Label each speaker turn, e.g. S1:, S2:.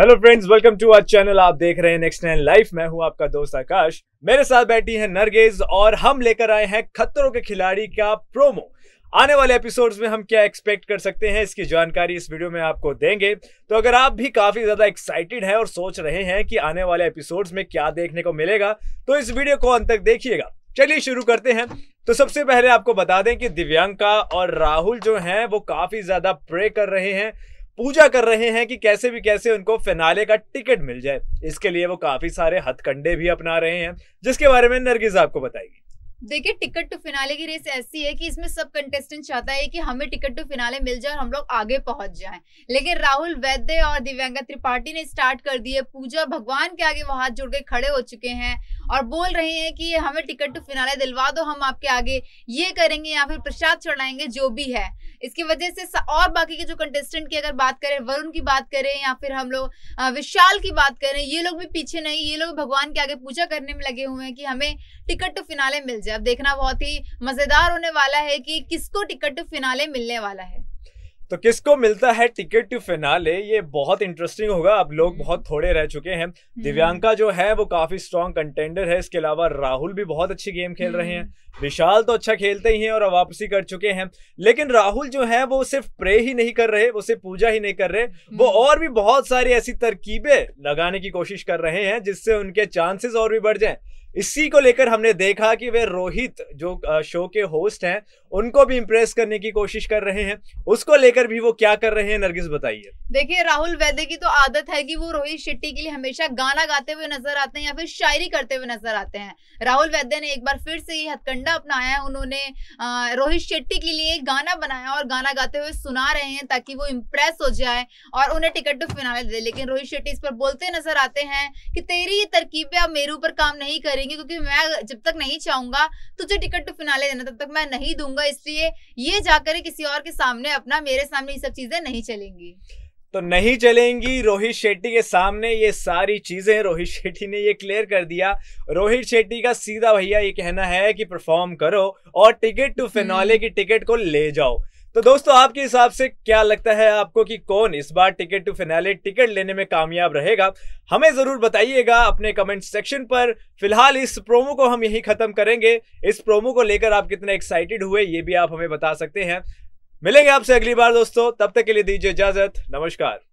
S1: Hello friends welcome to our channel आप देख रहे हैं नेक्स्ट नाइन लाइफ मैं हूं आपका दोस्त आकाश मेरे साथ बैठी है नरगेज और हम लेकर आए हैं खतरों के खिलाड़ी का प्रोमो आने वाले एपिसोड्स में हम क्या एक्सपेक्ट कर सकते हैं इसकी जानकारी इस वीडियो में आपको देंगे तो अगर आप भी काफी ज्यादा एक्साइटेड हैं और सोच रहे हैं कि आने वाले एपिसोड्स में क्या देखने को मिलेगा तो इस वीडियो को अंत तक देखिएगा चलिए शुरू करते हैं तो सबसे पहले आपको बता दें कि दिव्यांका और राहुल जो हैं वो काफी ज्यादा प्रे कर रहे हैं पूजा कर रहे हैं कि कैसे भी कैसे उनको फिनाले का टिकट मिल जाए इसके लिए वो काफी सारे हथकंडे भी अपना रहे हैं जिसके बारे में नरगिज आपको बताएगी
S2: देखिए टिकट टू फिनाले की रेस ऐसी है कि इसमें सब कंटेस्टेंट चाहता है कि हमें टिकट टू फिनाले मिल जाए और हम लोग आगे पहुंच जाएं लेकिन राहुल वैद्य और दिव्यांगा त्रिपाठी ने स्टार्ट कर दिए पूजा भगवान के आगे वो हाथ जोड़ के खड़े हो चुके हैं और बोल रहे हैं कि हमें टिकट टू फिनाले दिलवा दो हम आपके आगे ये करेंगे या फिर प्रसाद चढ़ाएंगे जो भी है इसकी वजह से और बाकी के जो कंटेस्टेंट की अगर बात करें वरुण की बात करें या फिर हम लोग विशाल की बात करें ये लोग भी पीछे नहीं ये लोग भगवान के आगे पूजा करने में लगे हुए हैं कि हमें टिकट टू फिनाले मिल जाए अब देखना बहुत ही मजेदार होने वाला है कि किसको टिकट टू फिनाले मिलने वाला है
S1: तो किसको मिलता है टिकट टू फिनाले ये बहुत इंटरेस्टिंग होगा अब लोग हम्म। बहुत थोड़े रह चुके हैं हम्म। दिव्यांका जो है वो काफी स्ट्रांग कंटेंडर है इसके अलावा राहुल भी बहुत अच्छी गेम खेल रहे हैं हम्म। विशाल तो अच्छा खेलते ही हैं और वापसी कर चुके हैं लेकिन राहुल जो है वो सिर्फ प्रे ही नहीं कर रहे वो सिर्फ पूजा ही नहीं कर रहे वो और भी बहुत सारी ऐसी तरकीबें लगाने की कोशिश कर रहे हैं जिससे उनके चांसेस और भी बढ़ जाए इसी को लेकर हमने देखा कि वे रोहित जो शो के होस्ट हैं उनको भी इम्प्रेस करने की कोशिश कर रहे हैं उसको लेकर भी वो क्या कर रहे हैं नरगिस बताइए
S2: देखिए राहुल वैद्य की तो आदत है कि वो रोहित शेट्टी के लिए हमेशा गाना गाते हुए नजर आते हैं या फिर शायरी करते हुए नजर आते हैं राहुल वैद्य ने एक बार फिर से ये हथकंडा अपनाया है उन्होंने रोहित शेट्टी के लिए गाना बनाया और गाना गाते हुए सुना रहे हैं ताकि वो इम्प्रेस हो जाए और उन्हें टिकट टू तो फिनाले दे लेकिन रोहित शेट्टी इस पर बोलते नजर आते हैं कि तेरी ये तरकीबें अब मेरे ऊपर काम नहीं करेंगी देंगे क्योंकि मैं जब तक नहीं चाहूंगा तुझे टिकट टू तो फिनाले देना तब तक मैं नहीं दूंगा इसलिए ये जाकर किसी और के सामने अपना मेरे सामने ये सब चीजें नहीं चलेंगी
S1: तो नहीं चलेंगी रोहित शेट्टी के सामने ये सारी चीज़ें रोहित शेट्टी ने ये क्लियर कर दिया रोहित शेट्टी का सीधा भैया ये कहना है कि परफॉर्म करो और टिकट टू फिनॉले की टिकट को ले जाओ तो दोस्तों आपके हिसाब से क्या लगता है आपको कि कौन इस बार टिकट टू फिनाले टिकट लेने में कामयाब रहेगा हमें ज़रूर बताइएगा अपने कमेंट सेक्शन पर फिलहाल इस प्रोमो को हम यही ख़त्म करेंगे इस प्रोमो को लेकर आप कितने एक्साइटेड हुए ये भी आप हमें बता सकते हैं मिलेंगे आपसे अगली बार दोस्तों तब तक के लिए दीजिए इजाज़त नमस्कार